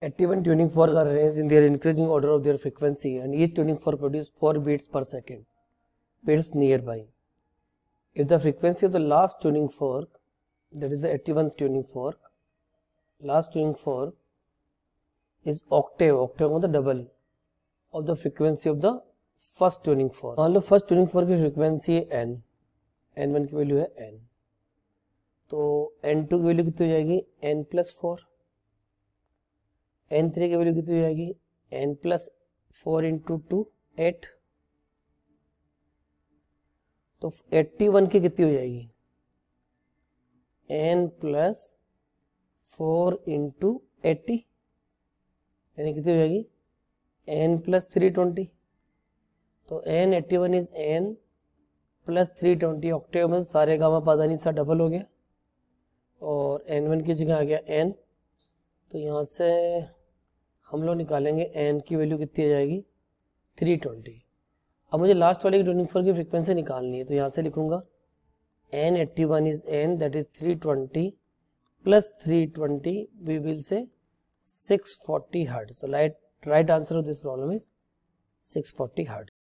Active tuning forks are arranged in their increasing order of their frequency and each tuning fork produces 4 beats per second, beats nearby. If the frequency of the last tuning fork, that is the active tuning fork, last tuning fork is octave, octave on the double of the frequency of the first tuning fork मान लो first tuning fork की frequency है N N one की value है N तो N two की value कितनी हो जाएगी N plus four N three की वैल्यू कितनी हो जाएगी N plus four into two eight तो एट्टी वन की कितनी हो जाएगी N plus four into eighty यानी कितनी हो जाएगी एन प्लस थ्री ट्वेंटी तो N eighty one is N plus three twenty octave में सारे गामा पादानी सा डबल हो गया और एन वन की जगह आ गया एन तो यहाँ से हम लोग निकालेंगे एन की वैल्यू कितनी आ जाएगी थ्री ट्वेंटी अब मुझे लास्ट वाले की ट्वेंटी फोर की फ्रिक्वेंसी निकालनी है तो यहाँ से लिखूंगा N eighty one is N that is three twenty plus three twenty we will say six forty hertz so right right answer of this problem is six forty hurt